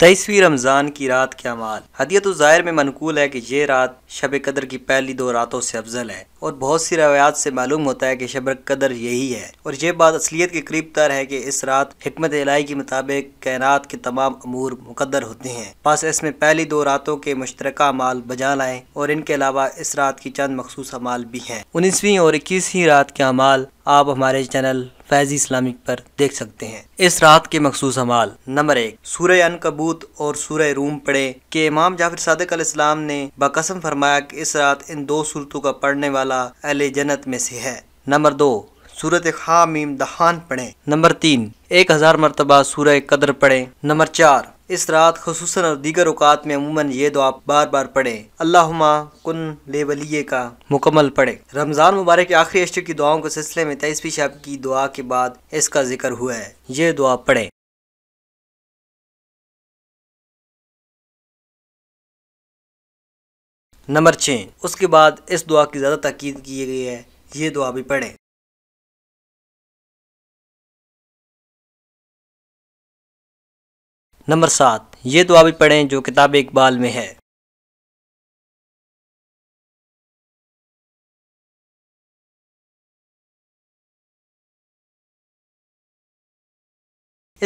تیسویں رمضان کی رات کیا مال حدیت الظاہر میں منقول ہے کہ یہ رات شب قدر کی پہلی دو راتوں سے افضل ہے اور بہت سی روایات سے معلوم ہوتا ہے کہ شبر قدر یہی ہے اور یہ بات اصلیت کے قریب تر ہے کہ اس رات حکمت الہی کے مطابق کائنات کے تمام امور مقدر ہوتے ہیں پاس اس میں پہلی دو راتوں کے مشترکہ مال بجا لائیں اور ان کے علاوہ اس رات کی چند مخصوص امال بھی ہیں انیسویں اور اکیسویں رات کے امال آپ ہمارے چینل فیضی اسلامک پر دیکھ سکتے ہیں اس رات کے مخصوص امال نمبر ایک سورہ ان کبوت اور سورہ روم پڑھے کہ امام جعفر صادق علیہ السلام نے بقسم فرمایا کہ اس رات ان دو صورتوں کا پڑھنے والا اہل جنت میں سے ہے نمبر دو صورت خامیم دہان پڑھیں نمبر تین ایک ہزار مرتبہ سورہ قدر پڑھیں نمبر چار اس رات خصوصاً اور دیگر اوقات میں عموماً یہ دعا بار بار پڑھیں اللہ کن لے ولیے کا مکمل پڑھیں رمضان مبارک کے آخری عشق کی دعاؤں کے سلسلے میں شب کی دعا کے بعد اس کا ذکر ہوا ہے یہ دعا پڑھیں نمبر چھ اس کے بعد اس دعا کی زیادہ تحقید کی گئی ہے یہ دعا بھی پڑھیں نمبر سات یہ دعا بھی پڑھیں جو کتاب اقبال میں ہے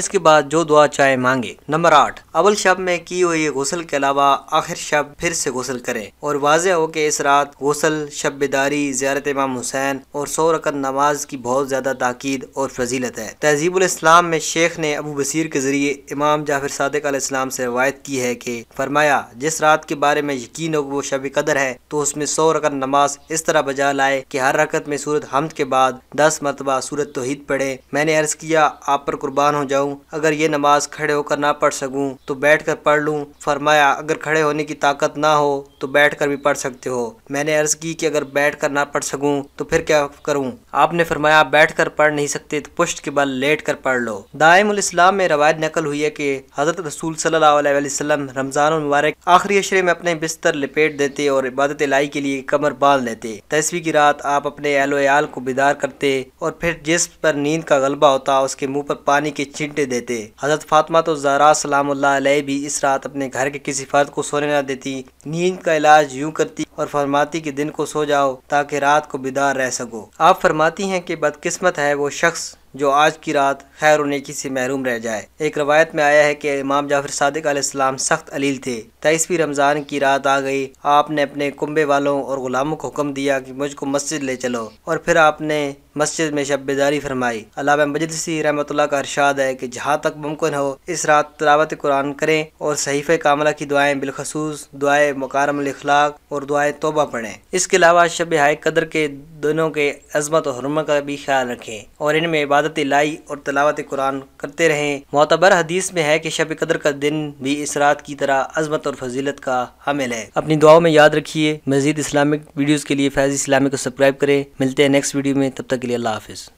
اس کے بعد جو دعا چاہے مانگے نمبر آٹھ اول شب میں کی ہوئی غسل کے علاوہ آخر شب پھر سے غسل کرے اور واضح ہو کہ اس رات غسل شب بیداری زیارت امام حسین اور سو رکت نماز کی بہت زیادہ تاکید اور فضیلت ہے تہذیب الاسلام میں شیخ نے ابو بصیر کے ذریعے امام جعفر صادق علیہ السلام سے روایت کی ہے کہ فرمایا جس رات کے بارے میں یقین ہو وہ شب قدر ہے تو اس میں سو رکت نماز اس طرح بجا لائے کہ ہر رکت میں صورت حمد کے بعد دس مرتبہ صورت توحید پڑھے میں نے عرض کیا آپ پر قربان ہو جاؤ جاؤں اگر یہ نماز کھڑے ہو کر نہ پڑھ سکوں تو بیٹھ کر پڑھ لوں فرمایا اگر کھڑے ہونے کی طاقت نہ ہو تو بیٹھ کر بھی پڑھ سکتے ہو میں نے عرض کی کہ اگر بیٹھ کر نہ پڑھ سکوں تو پھر کیا کروں آپ نے فرمایا بیٹھ کر پڑھ نہیں سکتے تو پشت کے بل لیٹ کر پڑھ لو دائم الاسلام میں روایت نقل ہوئی ہے کہ حضرت رسول صلی اللہ علیہ وسلم رمضان المبارک آخری عشرے میں اپنے بستر لپیٹ دیتے اور عبادت الہی کے لیے کمر باندھ دیتے تحسوی کی رات آپ اپنے و کو بیدار کرتے اور پھر جس پر نیند کا غلبہ ہوتا اس کے منہ پر پانی کے چیٹ دیتے حضرت فاطمہ تو زہرا سلام اللہ علیہ بھی اس رات اپنے گھر کے کسی فرد کو سونے نہ دیتی نیند کا علاج یوں کرتی اور فرماتی کے دن کو سو جاؤ تاکہ رات کو بیدار رہ سکو آپ فرماتی ہیں کہ بدقسمت ہے وہ شخص جو آج کی رات خیر و نیکی سے محروم رہ جائے ایک روایت میں آیا ہے کہ امام جعفر صادق علیہ السلام سخت علیل تھے تیئیسویں رمضان کی رات آ گئی آپ نے اپنے کنبے والوں اور غلاموں کو حکم دیا کہ مجھ کو مسجد لے چلو اور پھر آپ نے مسجد میں شب بیداری فرمائی علامہ مجلسی رحمۃ اللہ کا ارشاد ہے کہ جہاں تک ممکن ہو اس رات تلاوت قرآن کریں اور صحیفہ کاملہ کی دعائیں بالخصوص دعائیں مکارم الاخلاق اور توبہ پڑھیں اس کے علاوہ شب ہائے قدر کے دونوں کے عظمت و حرمہ کا بھی خیال رکھیں اور ان میں عبادت لائی اور تلاوت قرآن کرتے رہیں معتبر حدیث میں ہے کہ شب قدر کا دن بھی اس رات کی طرح عظمت اور فضیلت کا حامل ہے اپنی دعاؤں میں یاد رکھیے مزید اسلامک ویڈیوز کے لیے فیض اسلامی کو سبسکرائب کریں ملتے ہیں نیکسٹ ویڈیو میں تب تک کے لیے اللہ حافظ